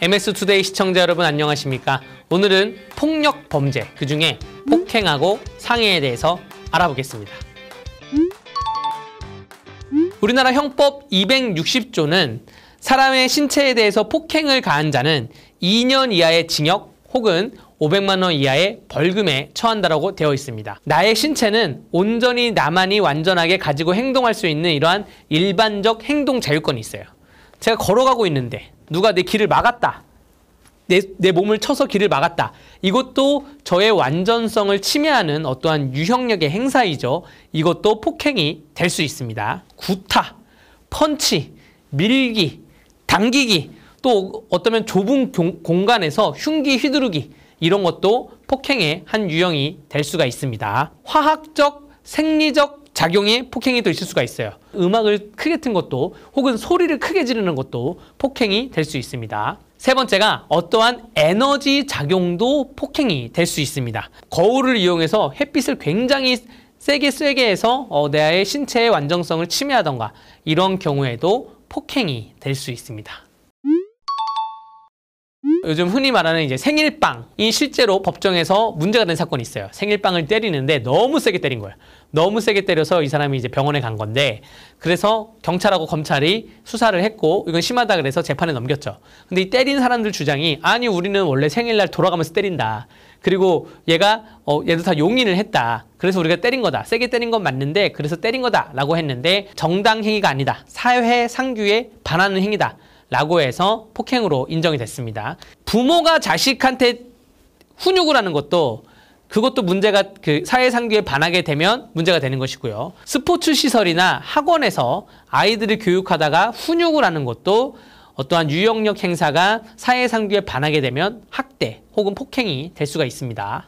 MS 투데이 시청자 여러분 안녕하십니까? 오늘은 폭력 범죄 그중에 폭행하고 상해에 대해서 알아보겠습니다. 우리나라 형법 260조는 사람의 신체에 대해서 폭행을 가한 자는 2년 이하의 징역 혹은 500만 원 이하의 벌금에 처한다라고 되어 있습니다. 나의 신체는 온전히 나만이 완전하게 가지고 행동할 수 있는 이러한 일반적 행동 자유권이 있어요. 제가 걸어가고 있는데 누가 내 길을 막았다. 내, 내 몸을 쳐서 길을 막았다. 이것도 저의 완전성을 침해하는 어떠한 유형력의 행사이죠. 이것도 폭행이 될 수 있습니다. 구타, 펀치, 밀기, 당기기, 또 어떠면 좁은 공간에서 흉기 휘두르기 이런 것도 폭행의 한 유형이 될 수가 있습니다. 화학적, 생리적 작용이 폭행이 될 수가 있어요. 음악을 크게 튼 것도 혹은 소리를 크게 지르는 것도 폭행이 될 수 있습니다. 세 번째가 어떠한 에너지 작용도 폭행이 될 수 있습니다. 거울을 이용해서 햇빛을 굉장히 세게 세게 해서 어, 내 아의 신체의 완정성을 침해하던가 이런 경우에도 폭행이 될 수 있습니다. 요즘 흔히 말하는 이제 생일빵이 실제로 법정에서 문제가 된 사건이 있어요. 생일빵을 때리는데 너무 세게 때린 거예요. 너무 세게 때려서 이 사람이 이제 병원에 간 건데 그래서 경찰하고 검찰이 수사를 했고 이건 심하다 그래서 재판에 넘겼죠. 근데 이 때린 사람들 주장이 아니 우리는 원래 생일날 돌아가면서 때린다. 그리고 얘가 어 얘도 다 용인을 했다. 그래서 우리가 때린 거다. 세게 때린 건 맞는데 그래서 때린 거다라고 했는데 정당 행위가 아니다. 사회 상규에 반하는 행위다. 라고 해서 폭행으로 인정이 됐습니다. 부모가 자식한테 훈육을 하는 것도 그것도 문제가 그 사회상규에 반하게 되면 문제가 되는 것이고요. 스포츠 시설이나 학원에서 아이들을 교육하다가 훈육을 하는 것도 어떠한 유형력 행사가 사회상규에 반하게 되면 학대 혹은 폭행이 될 수가 있습니다.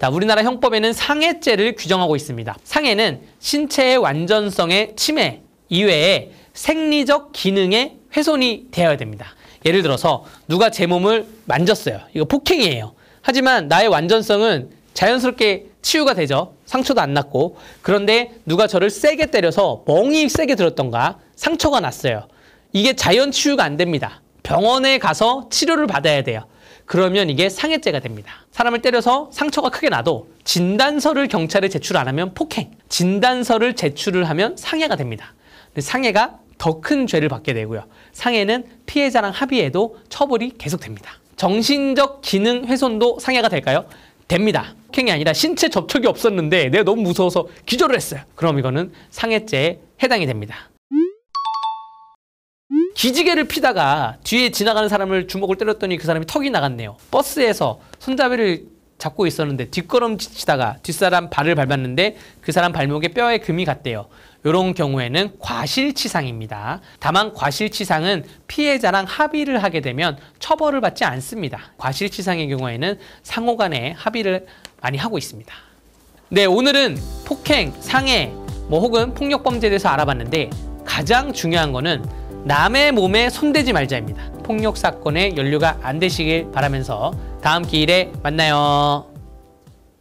자, 우리나라 형법에는 상해죄를 규정하고 있습니다. 상해는 신체의 완전성의 침해 이외에 생리적 기능의 훼손이 되어야 됩니다. 예를 들어서 누가 제 몸을 만졌어요. 이거 폭행이에요. 하지만 나의 완전성은 자연스럽게 치유가 되죠. 상처도 안 났고. 그런데 누가 저를 세게 때려서 멍이 세게 들었던가 상처가 났어요. 이게 자연 치유가 안 됩니다. 병원에 가서 치료를 받아야 돼요. 그러면 이게 상해죄가 됩니다. 사람을 때려서 상처가 크게 나도 진단서를 경찰에 제출 안 하면 폭행, 진단서를 제출을 하면 상해가 됩니다. 상해가 더큰 죄를 받게 되고요. 상해는 피해자랑 합의해도 처벌이 계속됩니다. 정신적 기능 훼손도 상해가 될까요? 됩니다. 폭행이 아니라 신체 접촉이 없었는데 내가 너무 무서워서 기절을 했어요. 그럼 이거는 상해죄에 해당이 됩니다. 기지개를 피다가 뒤에 지나가는 사람을 주먹을 때렸더니 그 사람이 턱이 나갔네요. 버스에서 손잡이를 잡고 있었는데 뒷걸음치다가 뒷사람 발을 밟았는데 그 사람 발목에 뼈에 금이 갔대요. 이런 경우에는 과실치상입니다. 다만 과실치상은 피해자랑 합의를 하게 되면 처벌을 받지 않습니다. 과실치상의 경우에는 상호 간에 합의를 많이 하고 있습니다. 네, 오늘은 폭행, 상해, 뭐 혹은 폭력범죄에 대해서 알아봤는데 가장 중요한 거는 남의 몸에 손대지 말자입니다. 폭력 사건에 연루가 안 되시길 바라면서 다음 기일에 만나요.